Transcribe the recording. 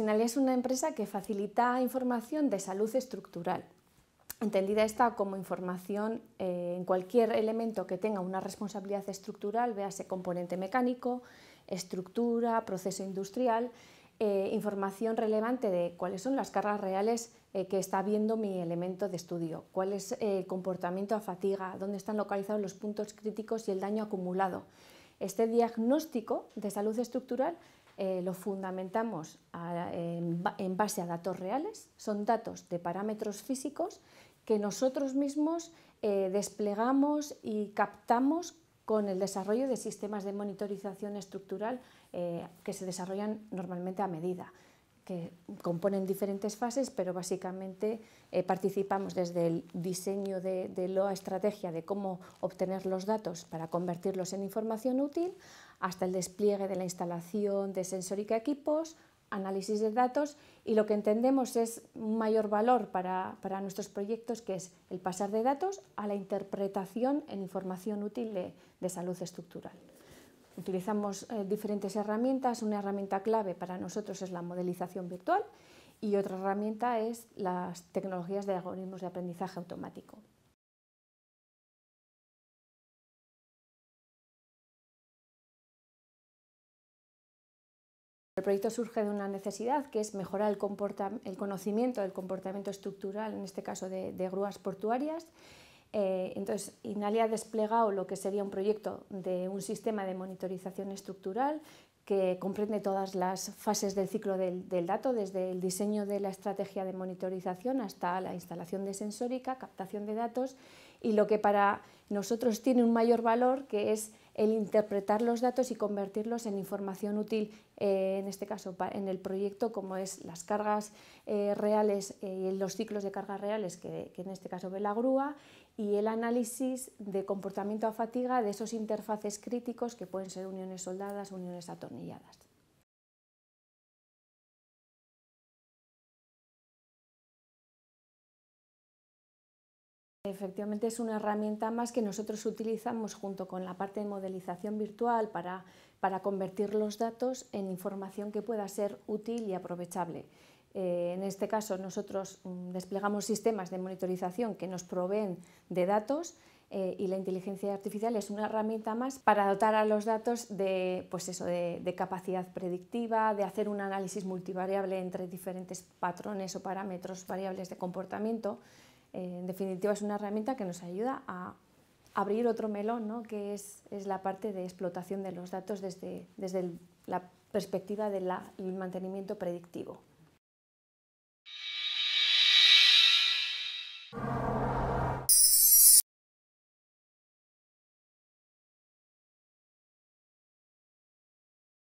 es una empresa que facilita información de salud estructural. Entendida esta como información eh, en cualquier elemento que tenga una responsabilidad estructural, véase componente mecánico, estructura, proceso industrial, eh, información relevante de cuáles son las cargas reales eh, que está viendo mi elemento de estudio, cuál es el comportamiento a fatiga, dónde están localizados los puntos críticos y el daño acumulado. Este diagnóstico de salud estructural eh, lo fundamentamos en, base a datos reales, son datos de parámetros físicos que nosotros mismos eh, desplegamos y captamos con el desarrollo de sistemas de monitorización estructural eh, que se desarrollan normalmente a medida que componen diferentes fases, pero básicamente eh, participamos desde el diseño de, de, la estrategia de cómo obtener los datos para convertirlos en información útil, hasta el despliegue de la instalación de sensórica equipos, análisis de datos y lo que entendemos es un mayor valor para, nuestros proyectos que es el pasar de datos a la interpretación en información útil de salud estructural. Utilizamos eh, diferentes herramientas. Una herramienta clave para nosotros es la modelización virtual y otra herramienta es las tecnologías de algoritmos de aprendizaje automático. El proyecto surge de una necesidad que es mejorar el, conocimiento del comportamiento estructural, en este caso de grúas portuarias, eh, entonces, Inalia ha desplegado lo que sería un proyecto de un sistema de monitorización estructural que comprende todas las fases del ciclo del, del, dato, desde el diseño de la estrategia de monitorización hasta la instalación de sensórica, captación de datos y lo que para nosotros tiene un mayor valor, que es el interpretar los datos y convertirlos en información útil, eh, en este caso en el proyecto, como es las cargas eh, reales y eh, los ciclos de cargas reales, que, que, en este caso ve la grúa, y el análisis de comportamiento a fatiga de esos interfaces críticos que pueden ser uniones soldadas, uniones atornilladas. Efectivamente es una herramienta más que nosotros utilizamos junto con la parte de modelización virtual para, convertir los datos en información que pueda ser útil y aprovechable. Eh, en este caso nosotros mm, desplegamos sistemas de monitorización que nos proveen de datos eh, y la inteligencia artificial es una herramienta más para dotar a los datos de, pues eso, de, capacidad predictiva, de hacer un análisis multivariable entre diferentes patrones o parámetros variables de comportamiento eh, en definitiva es una herramienta que nos ayuda a abrir otro melón, que es, es, la parte de explotación de los datos desde, la perspectiva del mantenimiento predictivo.